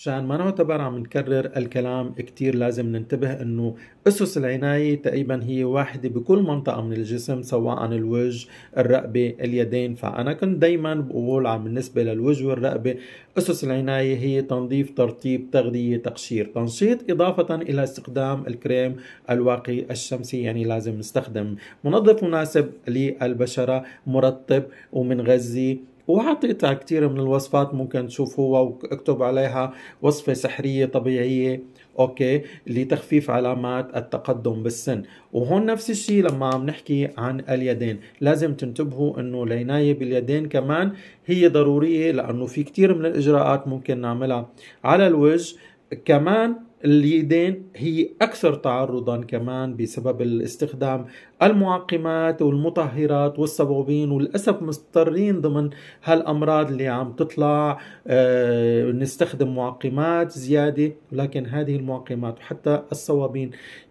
مشان ما نعتبر عم نكرر الكلام كتير لازم ننتبه انه اسس العناية تقريبا هي واحدة بكل منطقة من الجسم سواء عن الوجه الرقبة اليدين فانا كنت دايما بقول عن بالنسبة للوجه والرقبة اسس العناية هي تنظيف ترطيب تغذية تقشير تنشيط اضافة الى استخدام الكريم الواقي الشمسي يعني لازم نستخدم منظف مناسب للبشرة مرطب ومنغذي وعطيتها كثير من الوصفات ممكن تشوفوها واكتب عليها وصفة سحرية طبيعية اوكي لتخفيف علامات التقدم بالسن وهون نفس الشيء لما عم نحكي عن اليدين لازم تنتبهوا انه العناية باليدين كمان هي ضرورية لانه في كثير من الاجراءات ممكن نعملها على الوجه كمان اليدين هي أكثر تعرضا كمان بسبب الاستخدام المعقمات والمطهرات والصبابين وللأسف مضطرين ضمن هالأمراض اللي عم تطلع أه نستخدم معقمات زيادة ولكن هذه المعقمات وحتى الصوابين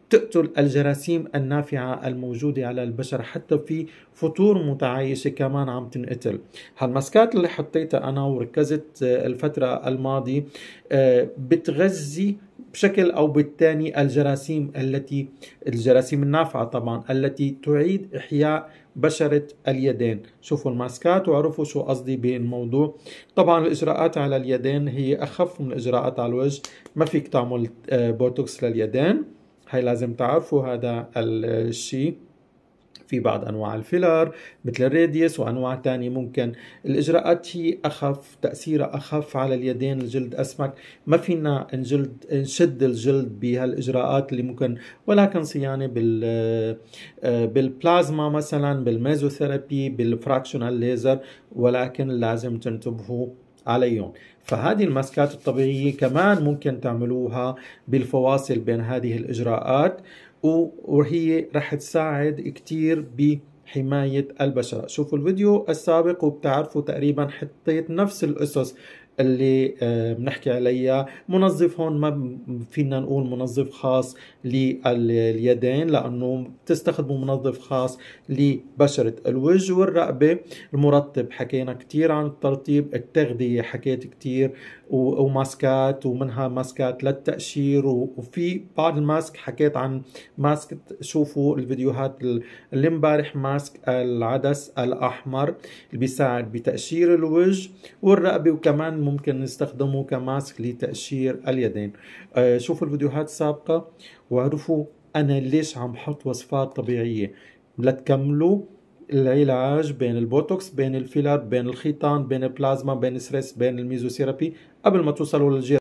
تقتل الجراثيم النافعة الموجودة على البشر حتى في فطور متعايشة كمان عم تنقتل هالماسكات اللي حطيتها أنا وركزت آه، الفترة الماضية آه، بتغذي بشكل او بالتاني الجراثيم التي الجراثيم النافعه طبعا التي تعيد احياء بشره اليدين شوفوا الماسكات وعرفوا شو قصدي بالموضوع طبعا الاجراءات على اليدين هي اخف من الاجراءات على الوجه ما فيك تعمل آه، بوتوكس لليدين هاي لازم تعرفوا هذا الشيء في بعض انواع الفيلر مثل الراديوس وانواع تانية ممكن الاجراءات هي اخف تاثيرها اخف على اليدين الجلد اسمك ما فينا نجلد نشد الجلد بهالاجراءات اللي ممكن ولكن صيانه بال آه، بالبلازما مثلا بالميزوثيرابي بالفراكشنال ليزر ولكن لازم تنتبهوا عليهم فهذه الماسكات الطبيعية كمان ممكن تعملوها بالفواصل بين هذه الإجراءات وهي رح تساعد كتير بحماية البشرة شوفوا الفيديو السابق وبتعرفوا تقريبا حطيت نفس الأسس اللي آه، بنحكي عليها منظف هون ما فينا نقول منظف خاص لليدين لانه بتستخدموا منظف خاص لبشره الوجه والرقبه المرطب حكينا كثير عن الترطيب التغذيه حكيت كثير وماسكات ومنها ماسكات للتقشير وفي بعض الماسك حكيت عن ماسك شوفوا الفيديوهات اللي امبارح ماسك العدس الاحمر اللي بيساعد بتقشير الوجه والرقبه وكمان ممكن نستخدمه كماسك لتأشير اليدين آه، شوفوا الفيديوهات السابقة وعرفوا أنا ليش عم حط وصفات طبيعية لتكملوا العلاج بين البوتوكس بين الفيلر بين الخيطان بين البلازما بين السريس بين الميزوثيرابي قبل ما توصلوا للجيرة